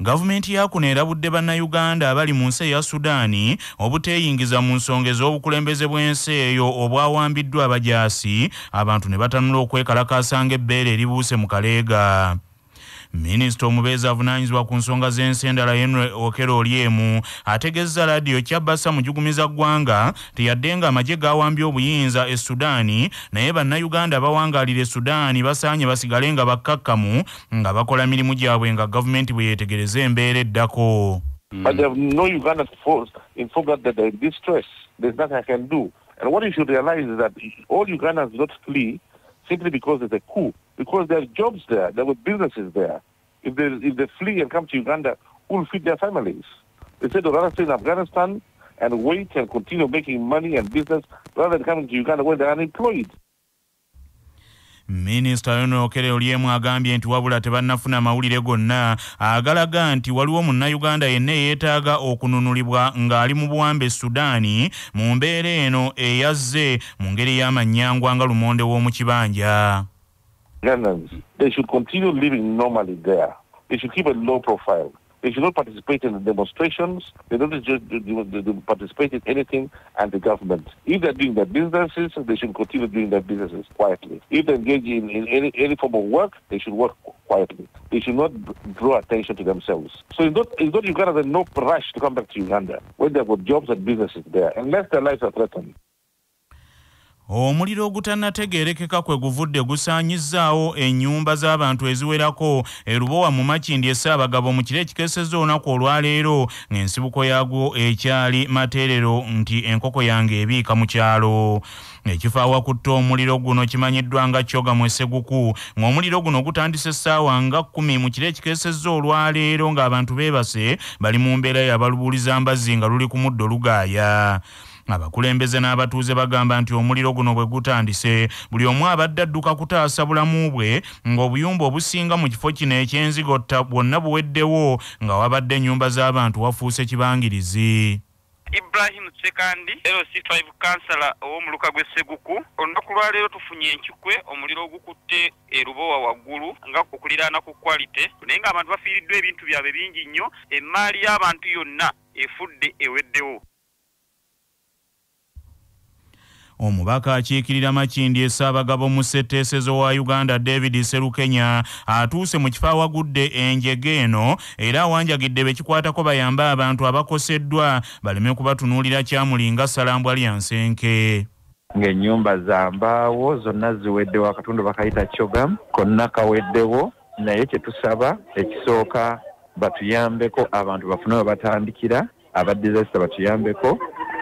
gavumenti yakuno erabudde bannayuganda abali mu nsi eya sudaani obuteeyingiza mu nsonga ez'obukulembeze bw'ensi eyo obwawambiddwa abajaasi abantu ne batanula okwekalakaasanga ebbeera eribuuse mu kaleega minisita omubeezi avunaanyizibwa ku nsonga z'ensi endala henry okero olyemu ategeeza ladiyo kyabasa mujugumiza ggwanga teyadde nga amagye gaawambye obuyinza e sudaani naye bannayuganda bawangaalira e sudaani basaanye basigale nga bakkakkamu nga bakola mirimu gyabwe nga gavumenti bwe yeetegereza embeera eddako mm. And what you should realize is that all Ugandans do not flee simply because there's a coup, because there are jobs there, there were businesses there. If they, if they flee and come to Uganda, who will feed their families? They said they'd rather stay in Afghanistan and wait and continue making money and business rather than coming to Uganda where they're unemployed. minisita yonookere olyemu agambye nti wabula tebannafuna mawulire gonna agalaga nti waliwo munnayuganda yenna eyeetaaga okununulibwa ng'ali mu buwamba esudaani mu mbeera eno eyazze mu ngeri y'amanyangwa nga lumonde w'omu kibanja They should continue living normally there. They should keep a low profile. They should not participate in the demonstrations. They don't just participate in anything And the government If they're doing their businesses, they should continue doing their businesses quietly. If they engage in, in any, any form of work, they should work quietly. They should not draw attention to themselves. So it's not, it's not Uganda, there's no rush to come back to Uganda when they've got jobs and businesses there, unless their lives are threatened. omuliro ogutannategeerekeka kwe guvudde gusaanyizzaawo ennyumba z'abantu eziwerako erubowa mu makindi essaabagabo mu kiro ekikeseza olunaku olwaleero ng'ensibuko yagwo ekyali materero nti enkoko yange ebiika mu kyalo ekifo awakutta omuliro guno kimanyiddwa nga kyoga mweseguku ng'omuliro guno gutandisa essaawa nga kkumi mu kiro ekikeseza olwaleero ng'abantu beebase bali mu mbeera yabalubuuliza mbazzi nga luli ku muddo lugaaya abakulembeze n'abatuuze bagamba nti omuliro guno bwe gutandise buli omu abadde adduka kutaasa bulamu bwe ng'obuyumba obusinga mu kifo kino ekyenzigotta bwonna buweddewo nga wabadde ennyumba z'abantu wafuuse kibangirizi ibrahimu sekandi lc tribe kansala ow'omuluka gw'e seguku olunaku lwaleero tufunye enkikwe omuliro ogukutte erubowa waggulu nga okuliraana ku kwalite naye ng'abantu bafiiriddwa ebintu byabwe bingi nnyo emmaali y'abantu yonna efudde eweddewo omubaka akiikirira makindi essaabagabo mu setteesezo wa uganda david serukenya atuuse mu kifo awagudde enjege eno era awanjagidde bekikwatako bayambe abantu abakoseddwa baleme kubatunuulira kyamulinga salambw alyansenke ng'ennyumba zambaawo zonna ziweddewo akatundu bakayita chogam konna kaweddewo naye kye tusaba ekisooka batuyambeko abantu bafune we batandikira abadizasita batuyambeko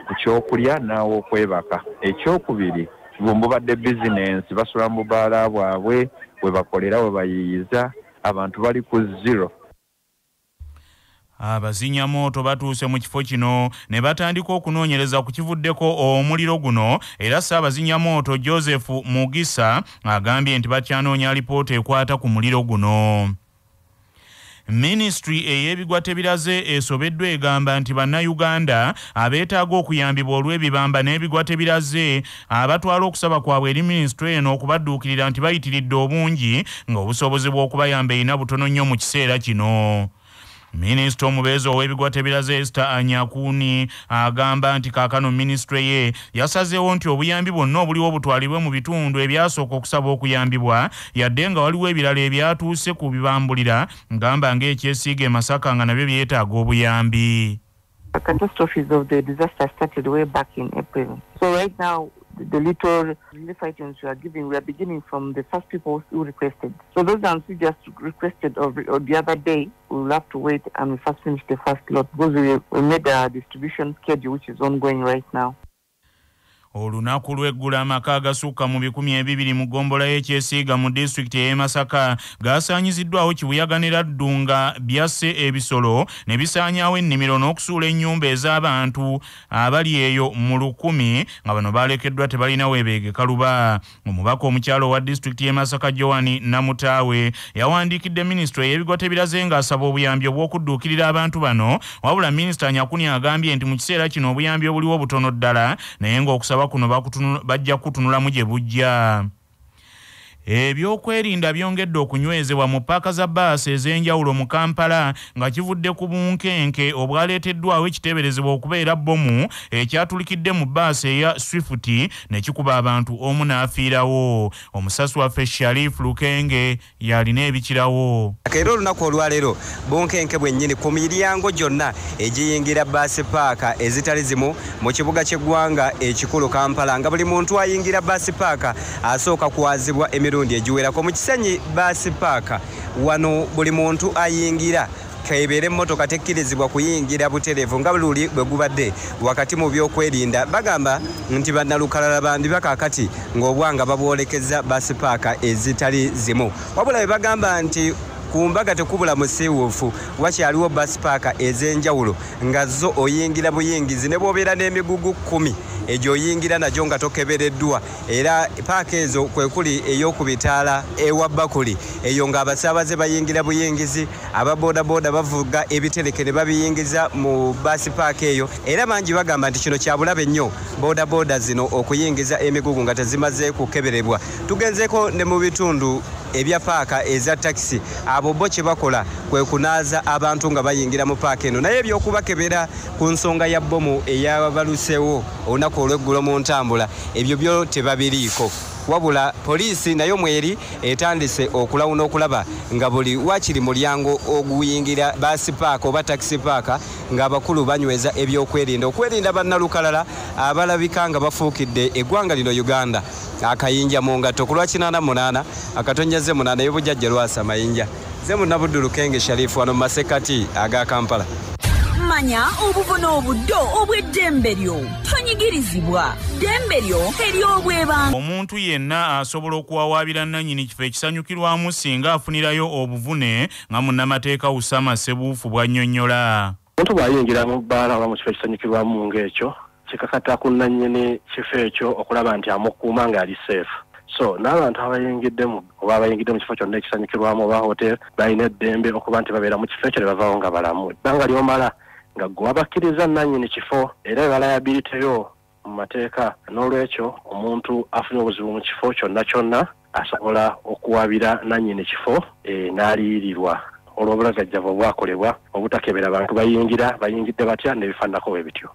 ku kyokulya naawe okwebaka ekyokubiri bwemubadde bizinensi basula mu bubaala bwabwe we bakolera we bayiyiza abantu bali ku zero abazinyamooto batuuse mu kifo kino ne batandika okunoonyereza ku kivuddeko omuliro guno era saabazinyamooto joseph mugisa agambye nti bakyanoonya alipoota ekwata ku muliro guno ministry eyebigwa tebiraze esobeddwa egamba nti bannayuganda abeetaaga okuyambibwa olw'ebibamba n'ebigwa tebiraze abatwala okusaba kwabwe eri ministry eno okubadduukirira nti bayitiridde obungi ng'obusobozi bw'okubayamba erina butono nnyo mu kiseera kino minisita omubeezi ow'ebigwa tebiraze esta anyakuuni agamba nti kaakano minisitule ye yasazeewo nti obuyambi bwonna obuliwo butwalibwe mu bitundu ebyasooka okusaba okuyambibwa yadde nga waliwo ebirala ebyatuuse ku bibambulira gamba ng'ekyesiiga e masaka nga nabyo byetaaga obuyambi the catastrophes of the disaster started way back in April. So right now, the little relief items we are giving, we are beginning from the first people who requested. So those ones who just requested or, the other day, we'll have to wait and we first finish the first lot because we, we made a distribution schedule which is ongoing right now. olunaku lweggula amaka agasukka mu bikumi ebibiri mu ggombola y'ekyesiiga mu disitulikiti ey'e masaka gaasaanyiziddwawo kibuyaga ne laddu nga byasse ebisolo ne bisaanyaawo ennimiro n'okusuula ennyumba ez'abantu abali eyo mu lukumi nga bano baalekeddwa tebalina weebeegeka luba omubaka omukyalo owa disitulikiti y'e masaka joani namutaawe yawandiikidde minisitule ey'ebigote biraze ng'asaba obuyambi obw'okudduukirira abantu bano wabula minisita nyakuni agambye nti mu kiseera kino obuyambi obuliwo butono ddala naye ng'okusaba kuno bajja kutunulamu gye bujja ebyokwerinda byongedde okunywezebwa mu paaka za baasi ez'enjawulo mu kampala nga kivudde ku bunkenke obwaleeteddwawo ekiteeberezebwa okubeera bbomu ekyatulikidde mu baasi eya swift ne kikuba abantu omu n'afiirawo omusasi waffe sharif lukenge y'alina ebikirawo era olunaku olwaleero bunkenke bwennyini ku miryango gyonna egiyingira baasi paaka ezitali zimu mu kibuga kyeggwanga ekikulu kampala nga buli muntu ayingira baasi paaka asooka kwazibwa emiro emirundi egiwerako mu kisenyi basi paaka wano buli muntu ayingira kebeere emmotoka tekkirizibwa kuyingira butereevu nga bululi bwe gubadde wakati mu byokwerinda bagamba nti bannalukalala bandiba kakati ng'obwanga babwolekeza basi paaka ezitali zimu wabula bwe bagamba nti kumbaga tekubula musiwufu wakyaliwo basipaaka ez'enjawulo nga zo oyingira buyingizi ne bwobeera n'emigugu kkumi egyo oyingira nagyo nga tokebereddwa era paaka ezo kwekuli ey'okubitaala ewa bakuli eyo ng'abasaabaze bayingira buyingizi ababoodabooda bavuga ebitereke ne babiyingiza mu basipaaka eyo era bangi bagamba nti kino kyabulabe nnyo boodabooda zino okuyingiza emigugu nga tezimaze kukeberebwa tugenzeeko ne mu bitundu ebya paaka eza takisi abo bo kye bakola kwe kunaaza abantu nga bayingira mu paaka eno naye ebyokubakebera ku nsonga ya bomu eyabaluseewo olunaku olweggulo mu ntambula ebyo byo tebabiriiko wabula poliisi naye omweri etandise okulawuna okulaba nga buli wakiri mulyango oguyingira basi paaka oba takisi paaka ng'abakulu banyweza ebyokwerinda okwerinda bannalukalala abalabika nga bafuukidde eggwanga lino uganda akayinja mungato kulwakinana munana akatonya ze munana yebujajja lwasa mayinja ze munabudulukenge sharifu wano mumasekati aga kampala manya obuvuna obuddo obw'eddembe lyo tonyigirizibwa dembe lyo eryobwebanga omuntu yenna asobola okuwawaabira nannyini kifo ekisanyukirwamu singa afunirayo obuvune nga munnamateeka usama sebuufu bwannyonnyola omuntu bw'ayingira mu bbaala oba mu kifo ekisanyukirwamu ng'ekyo kikakata kunanyini kifo ekyo okulaba nti amukuuma ngaali seefu so n'abantu abayingiddemu oba abayingidde mu kifo kyonna ekisanyukirwamu oba hotel balina eddembe okuba nti babeera mu kifo ekyo ne bavaawo nga balamu ebbanga lyomala nga gwewabakkiriza nanyini kifo era ebalayabiriti yo mu mateeka n'olwekyo omuntu afunye obuzibu mu kifo kyonna kyonna asobola okuwabira nanyini kifo e, n'aliyirirwa olw'obulagajjava obwakolebwa obutakebera bantu bayingira bayingidde batya n'ebifaananako bwe bityo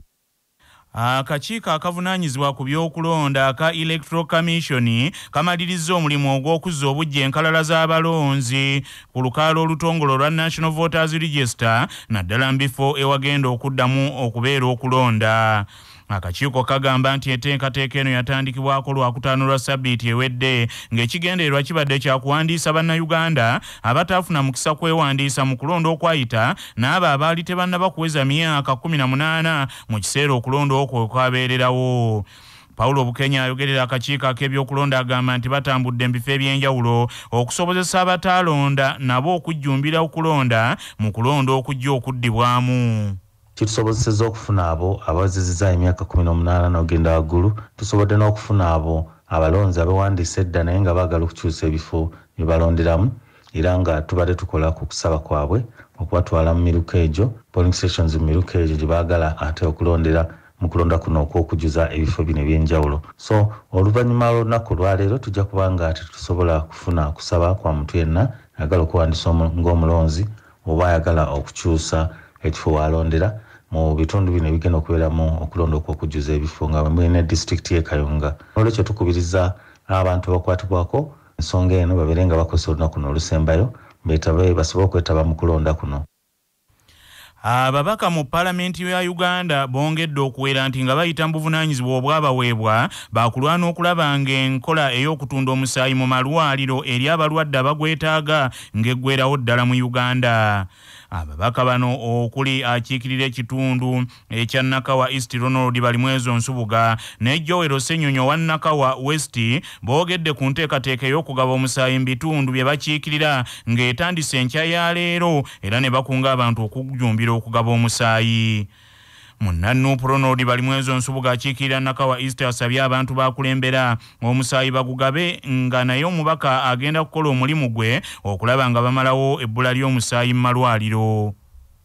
akakiiko akavunaanyizibwa ku by'okulonda aka electro commissioni kamaliriza omulimu ogw'okuzza obujja enkalala z'abalonzi ku lukaala olutongole olwa national voters register naddala mu bifo ewagenda okuddamu okubeera okulonda akakiiko kagamba nti enteekateeka eno yatandikibwako lwakutaano lwa sabbiiti ewedde ng'ekigendererwa kibadde kyakuwandiisa bannayuganda abataafuna mukisa kwewandiisa mu kulonda okwayita n'abo abaali tebannaba kuweza myaka 18 mu kiseera okulonda okwo kwabeererawo pawulo bukenya ayogerera akakiiko ak'ebyokulonda agamba nti batambudde mu bifo ebyenjawulo okusobozesa abataalonda nabo okujjumbira okulonda mu kulonda okujja okuddibwamu kitusobozeseza okufuna abo abazizizza emyaka kumi n'omunaana n'ogenda waggulu tusobodde n'okufuna abo abalonzi abawandiisa edda naye nga baagala okukyusa ebifo byebalonderamu era nga tubadde tukola ku kusaba kwabwe okubatwala mu miruko egyo polling stations mu miruko egyo gye baagala ate okulondera mu kulonda kuno okw'okujuza ebifo bino ebyenjawulo so oluvannyuma lwonnaku lwaleero tujja kuba nga tetusobola kufuna kusaba kwa muntu yenna ayagala okuwandiisa ng'omulonzi oba ayagala okukyusa ekifo walondera mu bitundu bino ebigenda okubeeramu okulonda okwokujjuza ebifo nga mulina disitulikiti yekayunga nolwekyo tukubiriza abantu abakwatibwako ensonga eno babeere nga bakozesa olunaku no olusembayo betabe basobole okwetaba mu kulonda kuno ababaka mu paalamenti ya uganda bongedde okuwera nti nga bayita mu buvunaanyizibwa obwabaweebwa bakulwana okulaba ngaenkola ey'okutunda omusaayi mu malwaliro eri abalwadde abagwetaaga ng'eggwerawo ddala mu uganda ababaka bano okuli akiikirira ekitundu ekya nakawa east ronald balimwezo nsubuga ne joero senyonyo wa nakawa west boogedde ku nteekateeka ey'okugaba omusaayi mu bitundu bye bakiikirira ng'etandisa enkya ya leero era ne bakunga abantu okujumbira okugaba omusaayi munnanuupulo n'oli balimu ezo nsubuga akiikirira nakawa east asabye abantu bakulembera omusaayi bagugabe nga naye omubaka agenda kukola omulimu gwe okulaba nga bamalawo ebbula ly'omusaayi mu malwaliro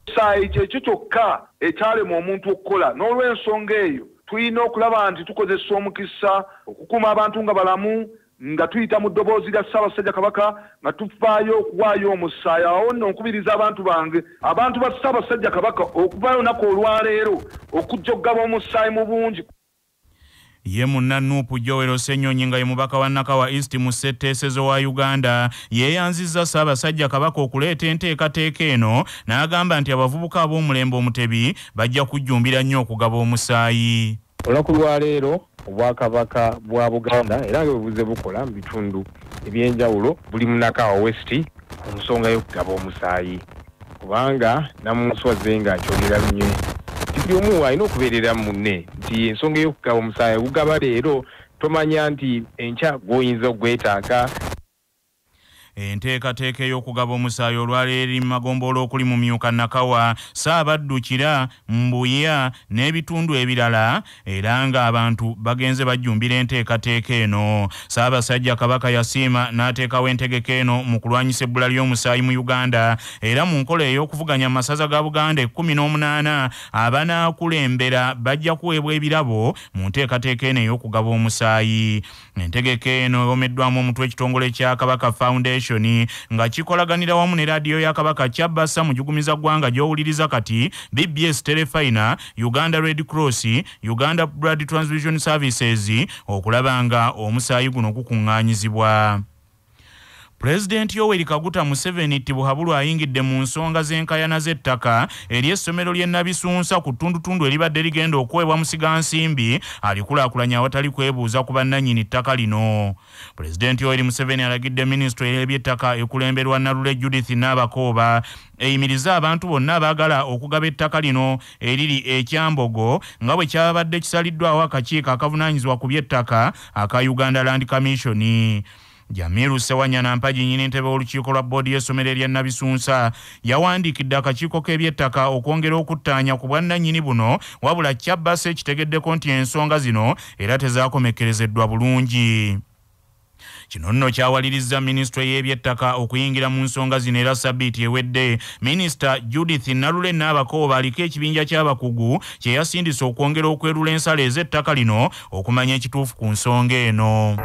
omusaayi kyekyo kyokka ekyalema omuntu okukola n'olw'ensonga eyo tulina okulaba nti tukozesa omukisa okukuuma abantu nga balamu nga tuyita mu ddoboozi lya ssaabasajja kabaka nga tufaayo okuwaayo omusaayi awo nno nkubiriza abantu bange abantu ba ssaabasajja kabaka okuvaayo naku olwaleero okujja okugaba omusaayi mu bungi ye munna nuupu jowero senyonyi nga ye mubaka wa naka wa east mu setteesezo wa uganda yeeyanzizza ssaabasajja kabaka okuleeta enteekateeka eno n'agamba nti abavubuka ab'omulembe omutebi bajja kujjumbira nnyo okugaba omusaayi olunaku lwaleero obwakabaka bwa buganda era nga bwebuze bukola mu bitundu ebyenjawulo buli munakawa west ku nsonga y'okugaba omusaayi kubanga namunswaze nga akyogera binywe kiri omu alina okubeerera munne nti ensonga y'okugaba omusaayi ogugaba leero tomanya nti enkya gwoyinza okgwetaaka enteekateeka ey'okugaba omusaayi olwaleeri mu magombolo okuli mu myuka nakawa saabaddukira mbuya n'ebitundu ebirala era ng'abantu bagenze bajjumbira enteekateeka eno saabasajja kabaka yasiima n'ateekawo entegeka eno mu kulwanyisa ebbula ly'omusaayi mu uganda era mu nkola ey'okuvuganya masaza ga buganda ekkumi n'omunaana abanaakulembera bajja kuweebwa ebirabo mu nteekateeka eno ey'okugaba omusaayi entegeka eno eomeddwamu omutwe ekitongole kya kabaka foundation kamishoni nga kikolaganira wamu ne radiyo ya kabaka kyabasa mujugumiza ggwanga gy'owuliriza kati bbs telefina uganda red cross uganda blood transvision services okulaba nga omusaayi guno gukuŋŋaanyizibwa pulezidenti yoweri kaguta museveni tibuhabulu ayingidde mu nsonga z'enkayana z'ettaka ery'essomero ly'ennabisunsa ku ttundutundu eribadde ligenda okuwebwa musigansimbi alikulaakulanya awatali kwebuuza ku bannannyini ttaka lino pulezidenti yoweri museveni alagidde minisitule ery'ebyettaka ekulemberwa nalule judith n'abakooba eyimirize abantu bonna abaagala okugaba ettaka lino eriri ekyambogo nga bwe kyabadde kisaliddwawo akakiiko akavunaanyizibwa ku by'ettaka aka uganda land commissioni jamiru sewanya nampaji nyini ntebe olukiiko lwa boodi y'essomero erya nabisunsa yawandiikidde akakiiko k'ebyettaka okwongera okuttaanya ku bwannannyini buno wabula kyabbasa ekitegeddeko nti ensonga zino era tezaakomekkerezeddwa bulungi kino nno kyawaliriza minisitule y'ebyettaka okuyingira mu nsonga zino era sabbiiti ewedde minisita judith nalule naabakooba aliko ekibinja ky'abakugu kye yasindisa okwongera okwerula ensalo ez'ettaka lino okumanya ekituufu ku nsonga eno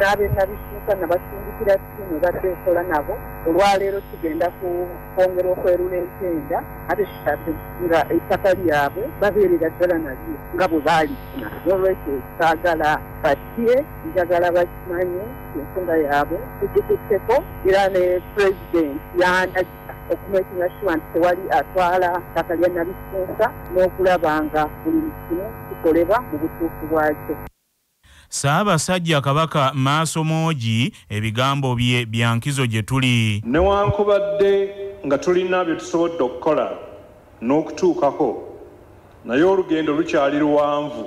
okukira kimu batwekola nabo olwaleero kigenda kukwongera okwerula enkenda ate kikate nga ettaka lyabwe babeerera ddala nalyo nga bwe baalifuna nolwekyo kaagala batye njagala bakimanye ensonga yabwe tekikutteko era ne purezidenti yandaga okumwekinga kiwa nti tewali atwala ttaka lya nabisunsa n'okulaba nga buli mukimu kikolebwa mu butuufu bwakyo saabasajja kabaka maaso mooji ebigambo bye byankizo gye tuli newankubadde nga tulina bye tusobodde okukola n'okutuukako naye olugendo lukyali luwanvu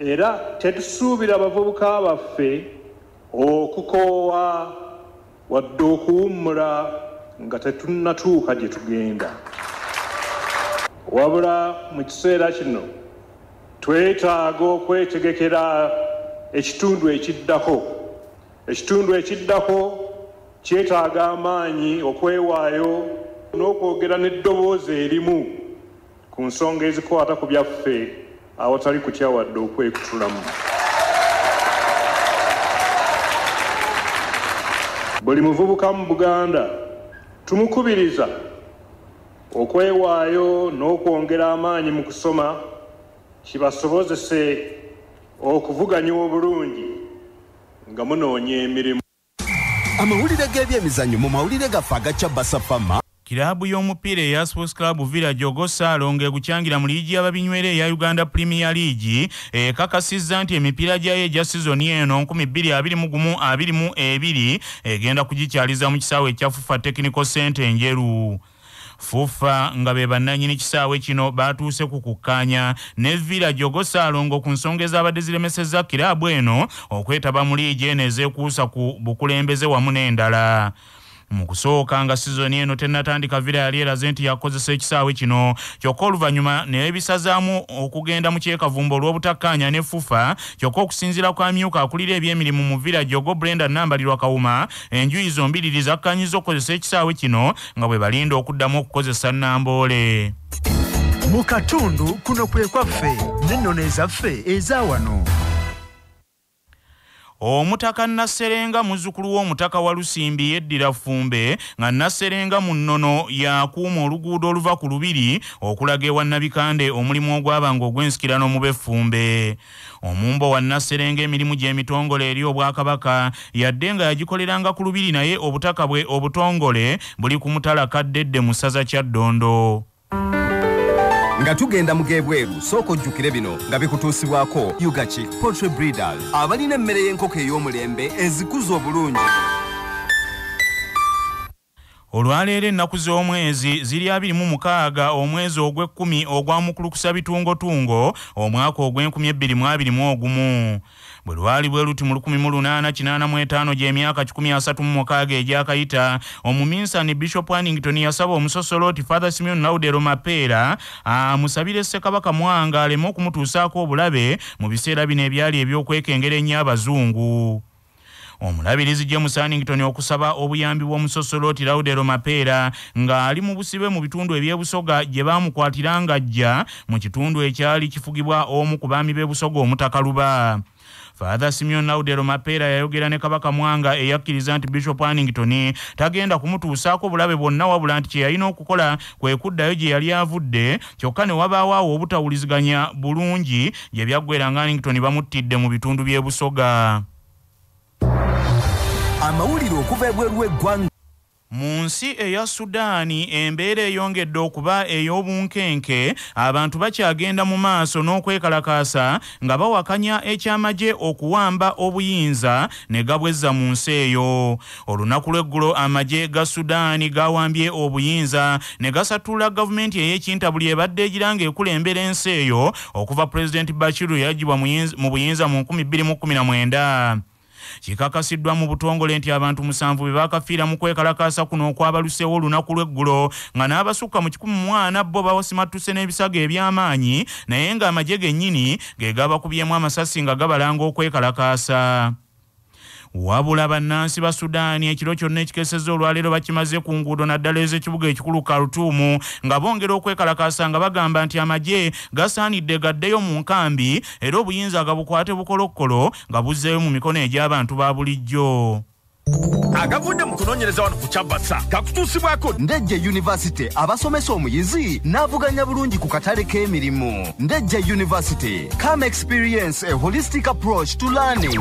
era tetusuubira abavubuka baffe okukoowa wadde okuwummula nga tetunnatuuka gye tugenda wabula mu kiseera kino twetaaga okwetegekera ekitundu ekiddako ekitundu ekiddako kyetaaga amaanyi okwewaayo n'okwogera n'eddoboozi erimu ku nsonga ezikwata ku byaffe awatali kutyawadde okwekutulamu buli muvubuka mu buganda tumukubiriza okwewaayo n'okwongera amaanyi mu kusoma kibasobozese okuvuganya obulungi nga munoonya emirimu amawulire g'ebyemizannyo mu mawulire gaffe agacyabasafama kiraabu y'omupiira eya sports club villa jogo saalo ng'ekukyangira mu liigi y'ababinywera eya uganda premier leagi ekakasizza nti emipiira gyayo egya sizoni eno 2221 egenda kugikyaliza mu kisaawe ekya fufa technical centa enjeru fufa nga be bannanyini kisaawe kino batuuse ku kukkaanya ne villa jogosaalongo ku nsonga ezabadde ziremeseza kiraabu eno okwetaba mu liigi eno ezeekuusa ku bukulembeze wamu n'endala mu kusooka nga sizoni eno tenatandika vira yali eraze nti yakozesa ekisaawe kino kyokka oluvannyuma neyebisazaamu okugenda mu kyekavumba olw'obutakkaanya ne fufa kyokka okusinziira kwa myuka akulira ebyemirimu mu vira jogo brenda nambalirwa kawuma enjuyi zombiriri zakkaanyiza okukozesa ekisaawe kino nga bwe balinda okuddamu okukozesa nambole mu katundu kuno kwekwaffe nennono ezaffe ezaawano omutaka nasserenga muzzukulu w'omutaka wa lusimbi yeddira ffumbe nga nasserenga mu nnono yakuuma oluguudo oluva ku lubiri okulaga ewa nabikande omulimu ogwaba nga ogw'ensikirano mu befumbe omumbo wa nasserenga emirimu gy'emitongole eri obwakabaka yadde nga yagikoleranga ku lubiri naye obutaka bwe obutongole buli ku mutala kaddedde mu ssaza kya ddondo nga tugenda mugebweru sooka ojjukire bino nga bikutuusibwako ugachi potry breeders abalina emmere y'enkoko ey'omulembe ezikuza obulungi olwaleero ennaku z'omwezi ziri abiri mu mukaaga omwezi ogw'ekkumi ogwa mukulukusa bitungotungo omwaka ogw'enkumi ebbiri mu abiri mu ogumu bwe lwali bwe luti mu lukumi mu lunaana kinaana mu etaano gy'emyaka kikumi asatu mu mukaaga egyakayita omuminsani bishop wanington yasaba omusosolo ti fathe simeon laudero mapeera amusabire ssekabaka mwanga aleme okumutuusaako obulabe mu biseera bino ebyali eby'okwekengera ennyo abazungu omulabirizi james anington okusaba obuyambi bw'omusosoloti laudero mapeera ng'ali mu busibe mu bitundu ebyebusoga gye baamukwatira ng'ajja mu kitundu ekyali kifugibwa omu ku baami b'ebusoga omutakaluba fatha simeon laudero mapeera yayogera ne kabaka mwanga eyakkiriza nti bishop anington tagenda kumutuusaako bulabe bwonna wabula nti kye yalina okukola kwe kuddayo gye yali avudde kyokka ne wabaawo awo obutawuliziganya bulungi gye byaggweranga anington bamuttidde mu bitundu by'ebusoga amawulire okuva ebwerweggwanga mu nsi eya sudaani embeera eyongedde okuba ey'obunkenke abantu bakyagenda mu maaso n'okwekalakaasa nga bawakanya ekyamagye okuwamba obuyinza ne gabwezza mu nsi eyo olunaku lw'eggulo amagye ga sudaani gawambye obuyinza ne gasatulula gavumenti ey'ekintabuli ebadde egira nga ekulembera ensi eyo okuva pulezidenti bachiru yaggibwa mu buyinza mu 219 kikakasiddwa mu butongole nti abantu musanvu be bakafiira mu kwekalakaasa kuno okwabalusewo olunaku lw'eggulo nga n'abasukka mu kikumi mwana bo bawasimatuse n'ebisago eby'amaanyi naye ng'amagye gennyini ge gabakubyemu amasasi nga gabalanga okwekalakaasa wabula bannansi ba sudaani ekiro kyonna ekikeseza olwaleero bakimaze ku nguudo naddala ez'ekibuga ekikulu kartuumu nga bongera okwekalakasa nga bagamba nti amagye gasaanidde gaddeyo mu nkambi era obuyinza ga bukwate bukolokkolo nga buzzeeyo mu mikono egy'abantu ba bulijjo agavudde mu kunoonyereza wano ku kyabasa kakutuusibwako ndejje yunivasite abasomesa omuyizi n'avuganya bulungi ku katale k'emirimu ndejje yunivasite come experience a holistic approach to learning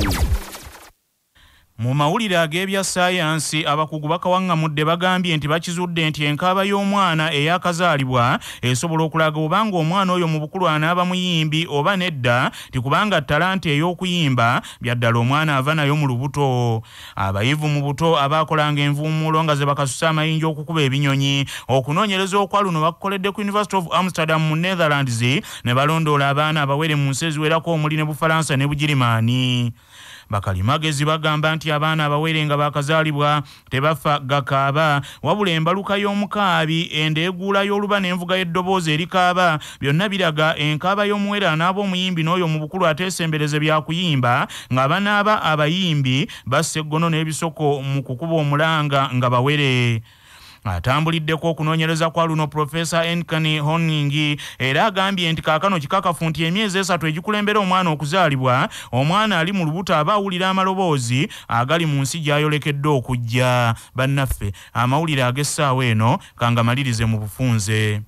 mu mawulire ag'ebya sayansi abakugu bakawangamudde bagambye nti bakizudde nti enkaaba y'omwana eyakazaalibwa esobola okulaga oba nga omwana oyo mu bukulu anaaba muyimbi oba nedda tikubanga talanta ey'okuyimba byaddala omwana ava nayo mu lubuto abayivu mu buto abaakolanga envuumuulo nga ze bakasusa amayinja okukuba ebinyonyi okunoonyereza okwa luno bakukoledde ku university of amsterdam mu netherlands ne balondoola abaana abawere mu nsi eziwerako omuli ne bufalansa ne bugirimaani bakalimagezi bagamba nti abaana abawere nga bakazaalibwa tebafa gakaaba wabula embaluka y'omukaabi endeeguula y'oluba n'envuga y'eddoboozi erikaaba byonna biraga enkaaba y'omuwere anaaba omuyimbi n'oyo mu bukulu ateesembereze byakuyimba ng'abanaaba abayimbi basseggono n'ebisoko mu kukuba omulanga nga bawere atambuliddeko okunoonyereza kwa luno profesa enkani honing era agambye nti kaakano kikakafu nti emyezi esatu egikulembera omwana okuzaalibwa omwana ali mu lubuto aba awulira amaloboozi agali mu nsi gy'ayolekedde okujja bannaffe amawulire ag'essaawa eno kangamalirize mu bufunze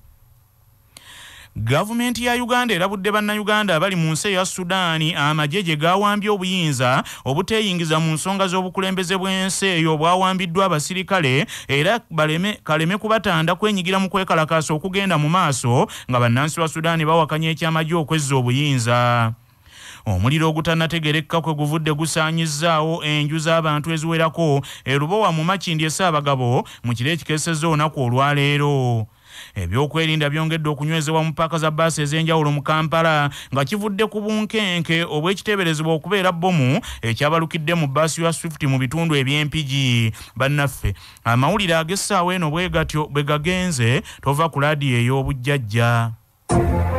gavumenti ya uganda erabudde bannayuganda abali mu nsi eya sudaani amagye gye gawambye obuyinza obuteeyingiza mu nsonga z'obukulembeze bw'ensi eyo bwawambiddwa abasirikale era baleme, kaleme kubatanda kwenyigira mu kwekalakaasa okugenda mu maaso nga bannansi ba sudaani bawakanya ekyamagye okwezza obuyinza omuliro ogutanategereka kwe guvudde gusaanyizzaawo enju z'abantu eziwerako erubowa mu makindi esaabagabo mu kiro ekikesezza olunaku olwaleero ebyokwerinda byongedde okunywezebwa mu paaka za baasi ez'enjawulo mu kampala nga kivudde ku bunkenke obw'ekiteeberezebwa okubeera bbomu ekyabalukidde mu baasi ya swift mu bitundu ebyempigi bannaffe amawulire ag'essaawa eno bwegatyo bwe gagenze tova ku laadiyo ey'obujjajja thank you